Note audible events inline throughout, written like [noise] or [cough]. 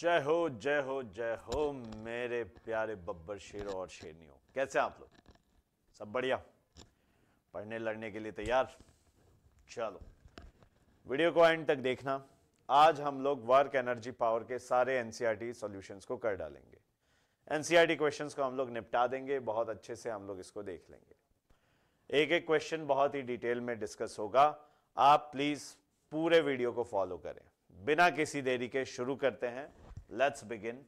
जय हो जय हो जय हो मेरे प्यारे बब्बर शेरों और शेरनियों कैसे आप लोग सब बढ़िया पढ़ने लड़ने के लिए तैयार चलो वीडियो को एंड तक देखना आज हम लोग वर्क एनर्जी पावर के सारे एनसीईआरटी सॉल्यूशंस e को कर डालेंगे एनसीईआरटी क्वेश्चंस e को हम लोग निपटा देंगे बहुत अच्छे से हम लोग इसको देख लेंगे एक एक क्वेश्चन बहुत ही डिटेल में डिस्कस होगा आप प्लीज पूरे वीडियो को फॉलो करें बिना किसी देरी के शुरू करते हैं Let's begin.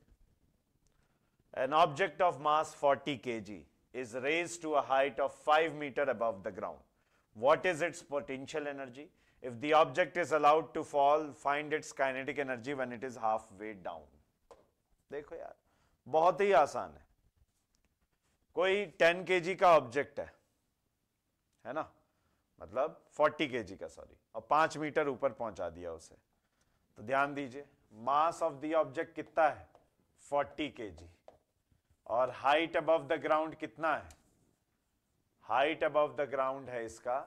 An object of mass 40 kg is raised to a height of 5 meter above the ground. What is its potential energy? If the object is allowed to fall, find its kinetic energy when it is half halfway down. देखो यार बहुत ही आसान है कोई 10 kg का object है है ना मतलब 40 kg का sorry. और 5 meter ऊपर पहुंचा दिया उसे तो ध्यान दीजिए मास ऑफ द ऑब्जेक्ट कितना है 40 के और हाइट अबव द ग्राउंड कितना है हाइट अबव द ग्राउंड है इसका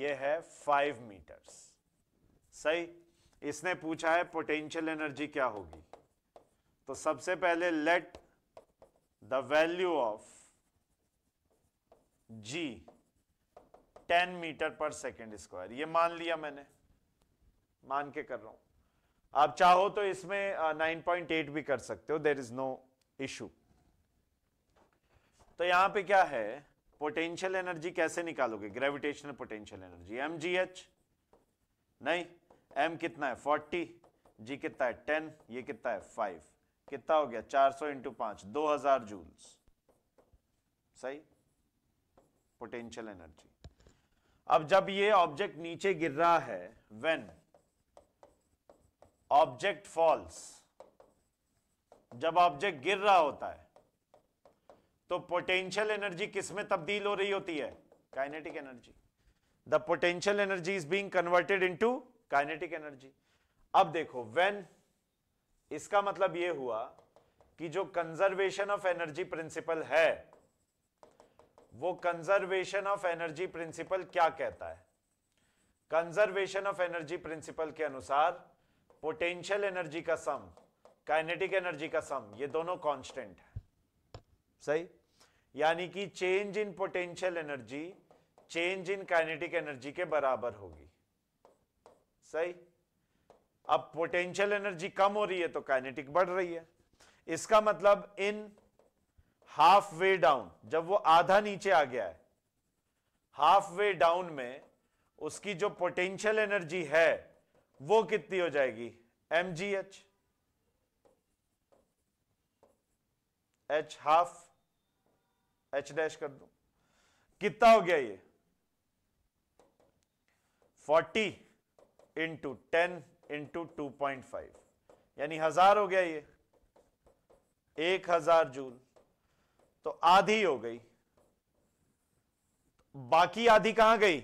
ये है फाइव मीटर्स सही इसने पूछा है पोटेंशियल एनर्जी क्या होगी तो सबसे पहले let the value of g 10 meter per second square ये मान लिया मैंने मान के कर रहा हूं आप चाहो तो इसमें 9.8 भी कर सकते हो देर इज नो इशू तो यहां पे क्या है पोटेंशियल एनर्जी कैसे निकालोगे gravitational potential energy m g h नहीं एम कितना है 40 जी कितना है 10 ये कितना है 5 कितना हो गया 400 सौ इंटू पांच दो हजार जूल्स सही पोटेंशियल एनर्जी अब जब ये ऑब्जेक्ट नीचे गिर रहा है वेन ऑब्जेक्ट फॉल्स जब ऑब्जेक्ट गिर रहा होता है तो पोटेंशियल एनर्जी किस में तब्दील हो रही होती है kinetic energy the potential energy is being converted into kinetic energy अब देखो व्हेन इसका मतलब यह हुआ कि जो कंजर्वेशन ऑफ एनर्जी प्रिंसिपल है वो कंजर्वेशन ऑफ एनर्जी प्रिंसिपल क्या कहता है कंजर्वेशन ऑफ एनर्जी प्रिंसिपल के अनुसार पोटेंशियल एनर्जी का सम काइनेटिक एनर्जी का सम ये दोनों कांस्टेंट है सही यानी कि change in potential energy change in kinetic energy के बराबर होगी सही अब पोटेंशियल एनर्जी कम हो रही है तो काइनेटिक बढ़ रही है इसका मतलब इन हाफ वे डाउन जब वो आधा नीचे आ गया है हाफ वे डाउन में उसकी जो पोटेंशियल एनर्जी है वो कितनी हो जाएगी m g h h half h dash कर दो कितना हो गया ये 40 into ten into two point five यानी हजार हो गया ये एक हजार जूल तो आधी हो गई बाकी आधी कहां गई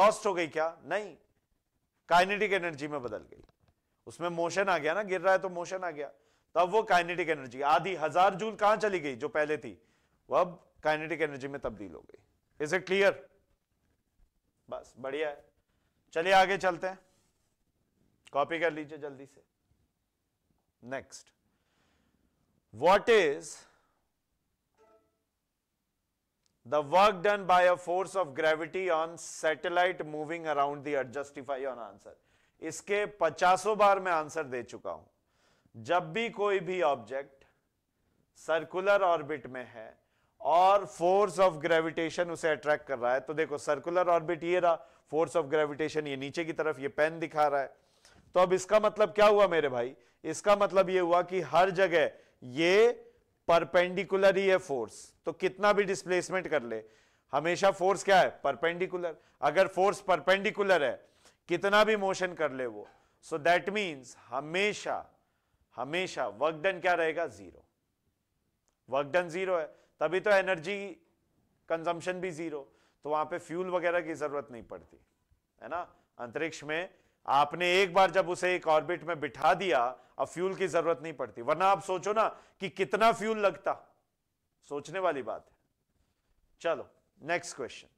लॉस्ट हो गई क्या नहीं काइनेटिक एनर्जी में बदल गई उसमें मोशन आ गया ना गिर रहा है तो मोशन आ गया तब वो काइनेटिक एनर्जी आधी हजार जूल कहां चली गई जो पहले थी वो अब काइनेटिक एनर्जी में तब्दील हो गई इज इट क्लियर बस बढ़िया है चलिए आगे चलते हैं कॉपी कर लीजिए जल्दी से next what is the work done by a force of gravity on satellite moving around the earth justify your answer इसके पचासों बार मैं आंसर दे चुका हूं जब भी कोई भी ऑब्जेक्ट सर्कुलर ऑर्बिट में है और फोर्स ऑफ ग्रेविटेशन उसे अट्रैक्ट कर रहा है तो देखो सर्कुलर ऑर्बिट ये रहा फोर्स ऑफ ग्रेविटेशन ये नीचे की तरफ ये पेन दिखा रहा है तो अब इसका मतलब क्या हुआ मेरे भाई इसका मतलब ये हुआ कि हर जगह ये परपेंडिकुलर ही है फोर्स तो कितना भी डिस्प्लेसमेंट कर ले हमेशा फोर्स क्या है परपेंडिकुलर अगर फोर्स परपेंडिकुलर है कितना भी मोशन कर ले वो सो दैट मींस हमेशा हमेशा वर्क डन क्या रहेगा जीरो वर्क डन जीरो है तभी तो एनर्जी कंजम्पशन भी जीरो तो वहां पे फ्यूल वगैरह की जरूरत नहीं पड़ती है ना अंतरिक्ष में आपने एक बार जब उसे एक ऑर्बिट में बिठा दिया अब फ्यूल की जरूरत नहीं पड़ती वरना आप सोचो ना कि कितना फ्यूल लगता सोचने वाली बात है चलो next question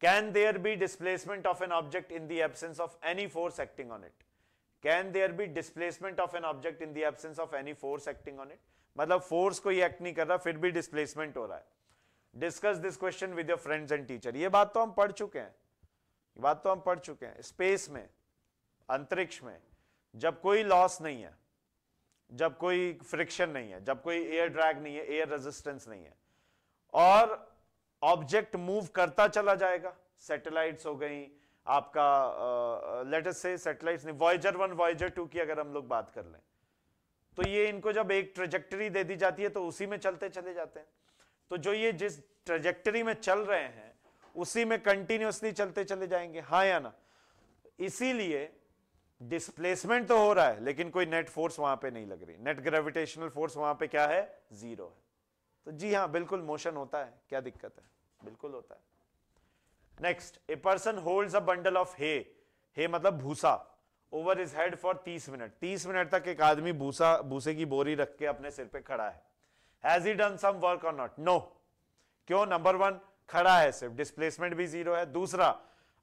can there be displacement of an object in the absence of any force acting on it can there be displacement of an object in the absence of any force acting on it मतलब force कोई act नहीं कर रहा फिर भी displacement हो रहा है discuss this question with your friends and teacher ये बात तो हम पढ़ चुके हैं ये बात तो हम पढ़ चुके हैं स्पेस में अंतरिक्ष में जब कोई लॉस नहीं है जब कोई फ्रिक्शन नहीं है जब कोई एयर ड्रैग नहीं है एयर रेजिस्टेंस नहीं है और ऑब्जेक्ट मूव करता चला जाएगा सैटेलाइट्स हो गई आपका लेटेस्ट से सैटेलाइट्स नहीं वॉयजर वन वॉयजर टू की अगर हम लोग बात कर लें तो ये इनको जब एक ट्रेजेक्टरी दे दी जाती है तो उसी में चलते चले जाते हैं तो जो ये जिस ट्रेजेक्टरी में चल रहे हैं उसी में कंटिन्यूसली चलते चले जाएंगे हा या ना इसीलिए डिस्प्लेसमेंट तो हो रहा है लेकिन कोई नेट फोर्स वहां पे नहीं लग रही नेट ग्रेविटेशनल फोर्स वहां पे क्या है जीरो है तो जी हाँ बिल्कुल मोशन होता है क्या दिक्कत है बिल्कुल होता है next a person holds a bundle of hay hay मतलब भूसा ओवर इज हेड फॉर तीस मिनट तीस मिनट तक एक आदमी भूसा भूसे की बोरी रख के अपने सिर पे खड़ा है has he done some work और नॉट नो क्यों नंबर वन खड़ा है सिर्फ डिस्प्लेसमेंट भी जीरो है दूसरा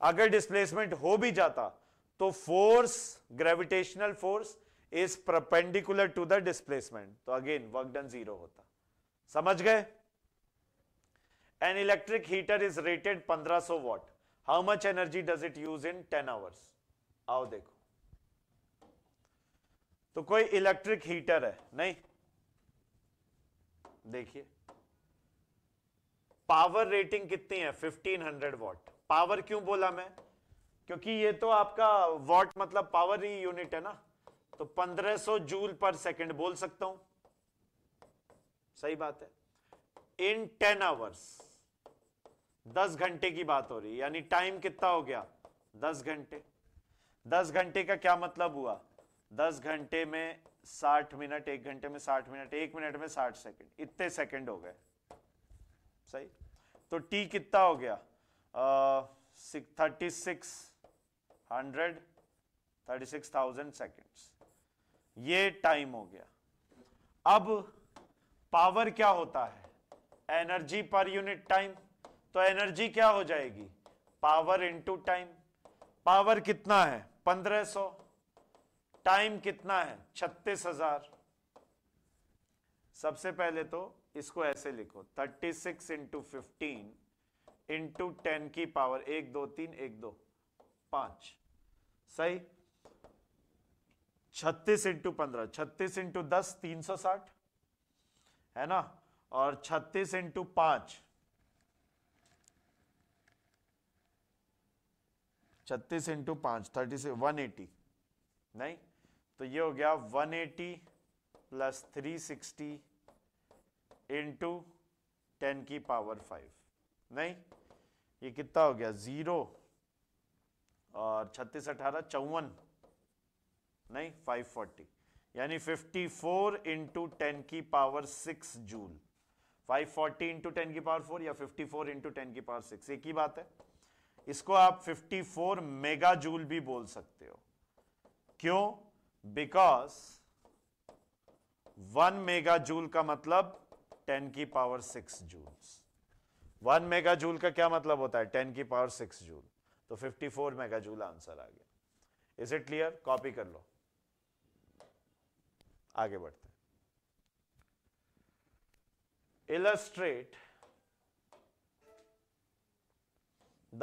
अगर डिस्प्लेसमेंट हो भी जाता तो force gravitational force is perpendicular to the displacement तो अगेन वर्क डन जीरो होता समझ गए an electric heater is rated 1500 watt how much energy does it use in 10 hours आओ देखो तो कोई इलेक्ट्रिक हीटर है नहीं देखिए पावर रेटिंग कितनी है 1500 वॉट पावर क्यों बोला मैं क्योंकि ये तो आपका वॉट मतलब पावर ही यूनिट है ना तो 1500 जूल पर सेकंड बोल सकता हूं सही बात है इन 10 आवर्स 10 घंटे की बात हो रही यानी टाइम कितना हो गया 10 घंटे 10 घंटे का क्या मतलब हुआ 10 घंटे में 60 मिनट एक घंटे में 60 मिनट एक मिनट में 60 सेकंड इतने सेकंड हो गए सही तो टी कितना हो गया thirty six hundred thirty six thousand second ये टाइम हो गया अब पावर क्या होता है एनर्जी पर यूनिट टाइम तो एनर्जी क्या हो जाएगी पावर इनटू टाइम पावर कितना है 1500 टाइम कितना है 36000 सबसे पहले तो इसको ऐसे लिखो 36 six into fifteen into ten की पावर एक दो तीन एक दो पांच सही छत्तीस इंटू पंद्रह छत्तीस इंटू दस तीन सौ साठ है ना और छत्तीस इंटू पांच छत्तीस इंटू पांच थर्टी सिक्स वन एटी नहीं तो ये हो गया one eighty plus three sixty into ten की पावर फाइव नहीं ये कितना हो गया ज़ीरो और छत्तीस अठारह चौवन नहीं फाइव फोर्टी यानी फिफ्टी फोर इंटू टेन की power six joule five forty into ten की पावर फोर या फिफ्टी फोर इंटू टेन की पावर सिक्स एक ही बात है इसको आप फिफ्टी फोर मेगा जूल भी बोल सकते हो क्यों बिकॉज वन मेगा जूल का मतलब टेन की power six joule one mega joule का क्या मतलब होता है टेन की पावर सिक्स जूल तो fifty four mega joule answer आ गया इज इट क्लियर कॉपी कर लो आगे बढ़ते illustrate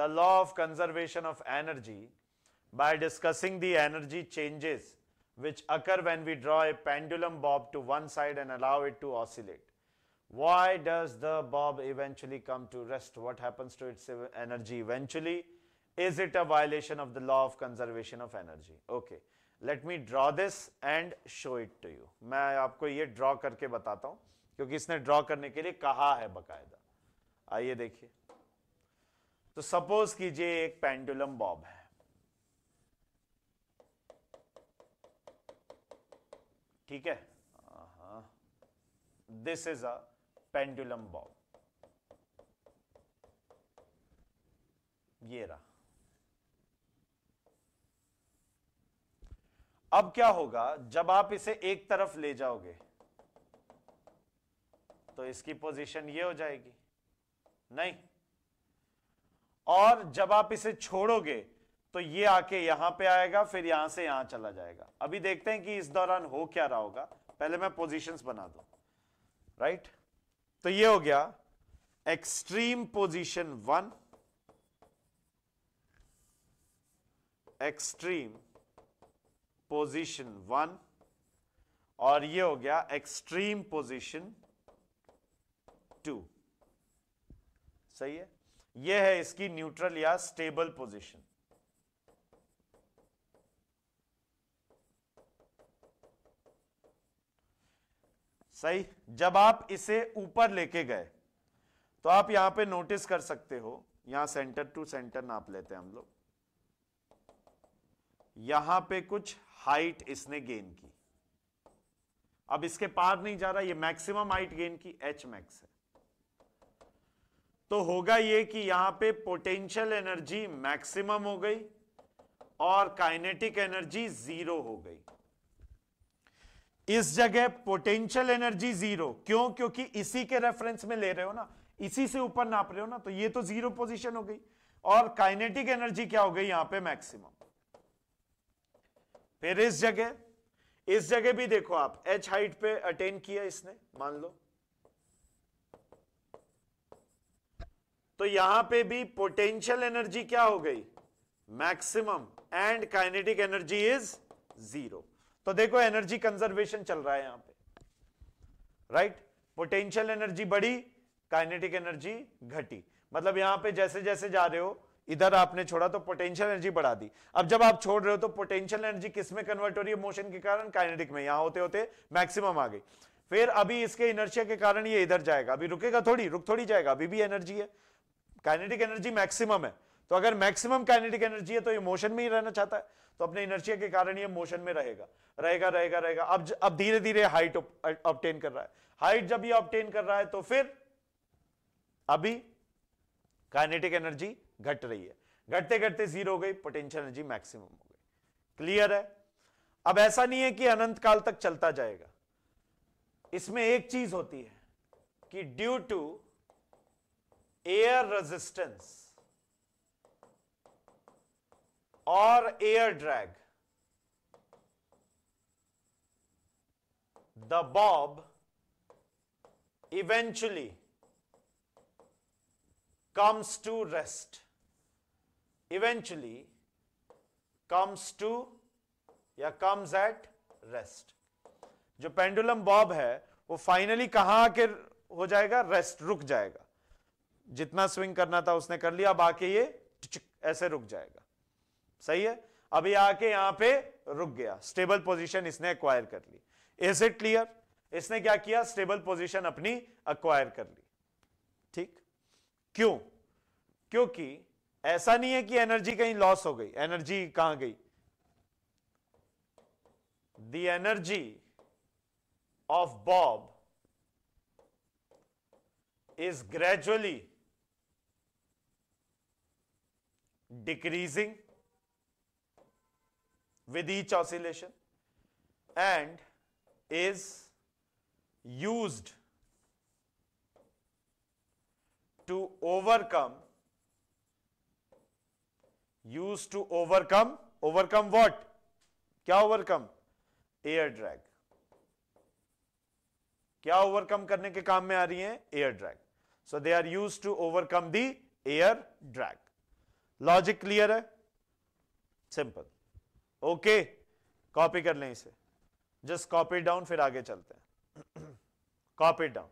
the law of conservation of energy by discussing the energy changes which occur when we draw a pendulum bob to one side and allow it to oscillate Why does the bob eventually come to rest? What happens to its energy eventually? Is it a violation of the law of conservation of energy? Okay. Let me draw this and show it to you मैं आपको ये draw करके बताता हूँ क्योंकि इसने draw करने के लिए कहा है बकायदा आइए देखिए तो सपोज कीजिए एक पेंडुलम बॉब है ठीक है this is a pendulum bob ये रहा अब क्या होगा जब आप इसे एक तरफ ले जाओगे तो इसकी पोजीशन ये हो जाएगी नहीं और जब आप इसे छोड़ोगे तो ये आके यहां पे आएगा फिर यहां से यहां चला जाएगा अभी देखते हैं कि इस दौरान हो क्या रहा होगा पहले मैं पोजीशंस बना दूं राइट तो ये हो गया extreme position one extreme position one और ये हो गया एक्सट्रीम पोजीशन टू सही है ये है इसकी न्यूट्रल या स्टेबल पोजीशन सही जब आप इसे ऊपर लेके गए तो आप यहां पे नोटिस कर सकते हो यहां सेंटर टू सेंटर नाप लेते हैं हम लोग यहां पे कुछ हाइट इसने गेन की अब इसके पार नहीं जा रहा ये मैक्सिमम हाइट गेन की एच मैक्स है तो होगा ये कि यहां पे पोटेंशियल एनर्जी मैक्सिमम हो गई और काइनेटिक एनर्जी जीरो हो गई इस जगह पोटेंशियल एनर्जी जीरो क्यों क्योंकि इसी के रेफरेंस में ले रहे हो ना इसी से ऊपर नाप रहे हो ना तो ये तो जीरो पोजीशन हो गई और काइनेटिक एनर्जी क्या हो गई यहां पे मैक्सिमम फिर इस जगह इस जगह भी देखो आप एच हाइट पे अटेन किया इसने मान लो तो यहां पे भी पोटेंशियल एनर्जी क्या हो गई maximum and kinetic energy is zero तो देखो एनर्जी कंजर्वेशन चल रहा है यहां पे राइट पोटेंशियल एनर्जी बढ़ी काइनेटिक एनर्जी घटी मतलब यहां पे जैसे जैसे जा रहे हो इधर आपने छोड़ा तो पोटेंशियल एनर्जी बढ़ा दी अब जब आप छोड़ रहे हो तो पोटेंशियल एनर्जी किस में कन्वर्ट हो रही है मोशन के कारण काइनेटिक में यहां होते होते मैक्सिमम आ गई फिर अभी इसके इनर्शिया के कारण ये इधर जाएगा अभी रुकेगा थोड़ी रुक थोड़ी जाएगा अभी भी एनर्जी है काइनेटिक एनर्जी मैक्सिमम है तो अगर मैक्सिमम काइनेटिक एनर्जी है तो ये मोशन में ही रहना चाहता है तो अपने इनर्शिया के कारण ये मोशन में रहेगा रहेगा रहेगा रहेगा अब अब धीरे धीरे हाइट ऑप्टेन कर रहा है हाइट जब ये ऑप्टेन कर रहा है तो फिर अभी काइनेटिक एनर्जी घट रही है घटते घटते जीरो हो गई पोटेंशियल एनर्जी मैक्सिमम हो गई क्लियर है अब ऐसा नहीं है कि अनंत काल तक चलता जाएगा इसमें एक चीज होती है कि ड्यू टू एयर रेजिस्टेंस और air drag the bob eventually comes to rest eventually comes to या कम्स एट रेस्ट जो पेंडुलम बॉब है वो फाइनली कहां आके हो जाएगा रेस्ट रुक जाएगा जितना स्विंग करना था उसने कर लिया अब आके ये ऐसे रुक जाएगा सही है अभी आके यहां पे रुक गया स्टेबल पोजीशन इसने अक्वायर कर ली इज इट क्लियर इसने क्या किया स्टेबल पोजीशन अपनी अक्वायर कर ली ठीक क्यों क्योंकि ऐसा नहीं है कि एनर्जी कहीं लॉस हो गई एनर्जी कहां गई the energy of bob is gradually decreasing with each oscillation and is used to overcome used to overcome overcome what क्या ओवरकम एयर ड्रैग क्या ओवरकम करने के काम में आ रही है air drag so they are used to overcome the air drag logic clear है सिंपल ओके कॉपी कर लें इसे जस्ट कॉपी डाउन फिर आगे चलते हैं [clears throat] कॉपी डाउन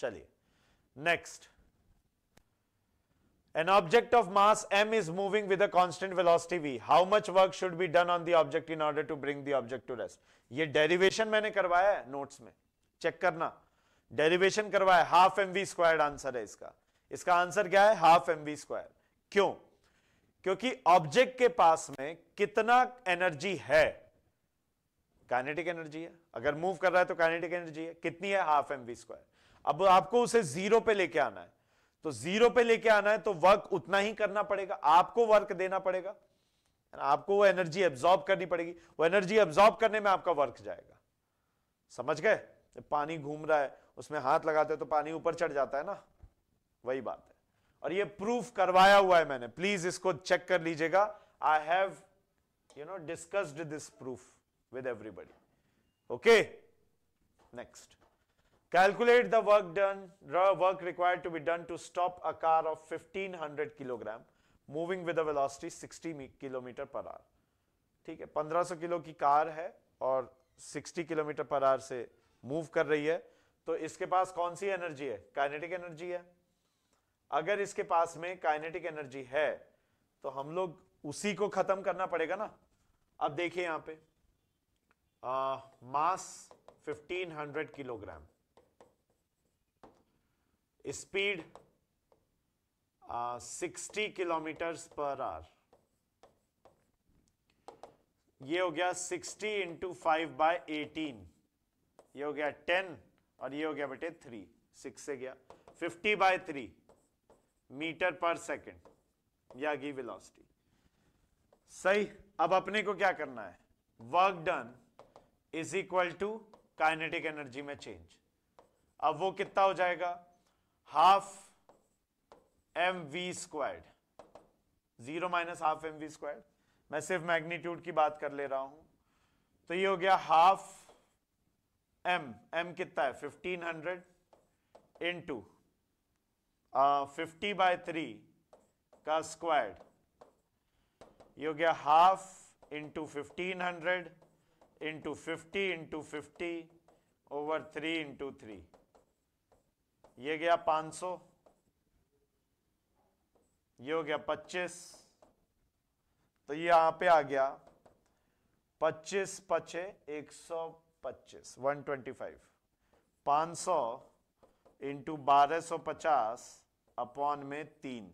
चलिए next an object of mass m is moving with a constant velocity v how much work should be done on the object in order to bring the object to rest ये derivation मैंने करवाया है notes में check करना derivation करवाया half m v square answer है इसका इसका आंसर क्या है हाफ एम वी स्क्वायर क्यों क्योंकि ऑब्जेक्ट के पास में कितना एनर्जी है काइनेटिक एनर्जी है अगर मूव कर रहा है तो काइनेटिक एनर्जी है कितनी है हाफ एम वी स्क्वायर अब आपको उसे जीरो पे लेके आना है तो जीरो पे लेके आना है तो वर्क उतना ही करना पड़ेगा आपको वर्क देना पड़ेगा आपको वो एनर्जी एब्जॉर्ब करनी पड़ेगी वो एनर्जी एब्जॉर्ब करने में आपका वर्क जाएगा समझ गए पानी घूम रहा है उसमें हाथ लगाते तो पानी ऊपर चढ़ जाता है ना वही बात है और ये प्रूफ करवाया हुआ है मैंने प्लीज इसको चेक कर लीजिएगा I have you know discussed this proof with everybody okay next calculate the work done work required to be done to stop a car of 1500 kilogram moving with a velocity 60 kilometre per hour ठीक है 1500 kilo की car है और 60 kilometre per are से move कर रही है तो इसके पास कौन सी एनर्जी है काइनेटिक एनर्जी है अगर इसके पास में काइनेटिक एनर्जी है तो हम लोग उसी को खत्म करना पड़ेगा ना अब देखिए यहां पे आ, mass 1500 kilogram speed 60 kilometre per hour ये हो गया 60 इंटू फाइव बाय एटीन ये हो गया 10 और ये हो गया बेटे 3 6 से गया 50 बाय 3 मीटर पर सेकेंड यागी वेलोसिटी सही अब अपने को क्या करना है work done is equal to kinetic energy में चेंज अब वो कितना हो जाएगा half m v squared zero minus half m v squared मैं सिर्फ मैग्नीट्यूड की बात कर ले रहा हूं तो ये हो गया हाफ एम एम कितना है fifteen hundred into fifty by three का स्क्वायर ये हो गया half into fifteen hundred into fifty into fifty over three into three ये गया पांच सौ ये हो गया पच्चीस तो ये यहां पे आ गया पच्चीस पचे एक सौ पच्चीस वन ट्वेंटी फाइव पांच सौ इंटू बारह सौ पचास अपॉन में तीन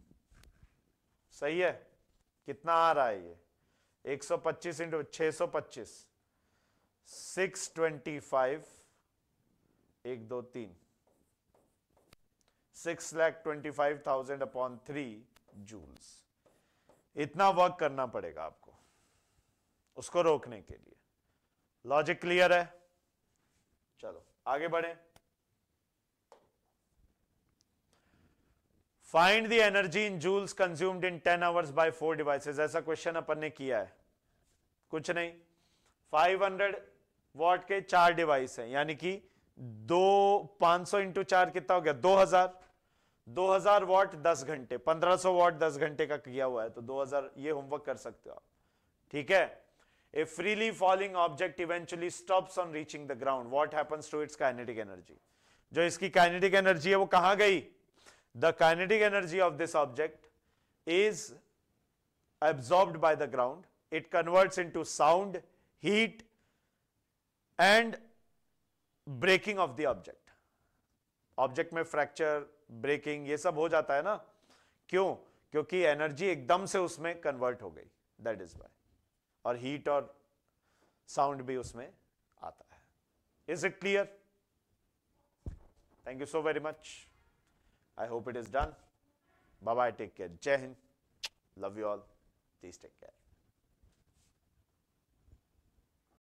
सही है कितना आ रहा है ये एक सौ पच्चीस इंटू ट्वेंटी फाइव एक दो तीन six lakh twenty five thousand upon three joules इतना वर्क करना पड़ेगा आपको उसको रोकने के लिए लॉजिक क्लियर है चलो आगे बढ़े find the energy in joules consumed in ten hours by four devices ऐसा क्वेश्चन अपन ने किया है कुछ नहीं फाइव हंड्रेड वॉट के चार डिवाइस है यानी कि दो पांच सौ इंटू चार कितना हो गया दो हजार दो हजार वॉट दस घंटे पंद्रह सौ वॉट दस घंटे का किया हुआ है तो दो हजार ये होमवर्क कर सकते हो आप ठीक है a freely falling object eventually stops on reaching the ground what happens to its kinetic energy जो इसकी काइनेटिक एनर्जी है वो कहां गई the kinetic energy of this object is absorbed by the ground. It converts into sound, heat and breaking of the object. object mein fracture breaking ye sab ho jata hai na kyun क्योंकि energy एकदम से उसमें convert हो गई that is why और heat और sound भी उसमें आता है is it clear thank you so very much I hope it is done. Bye-bye. Take care. Jai Hind. Love you all. Please take care.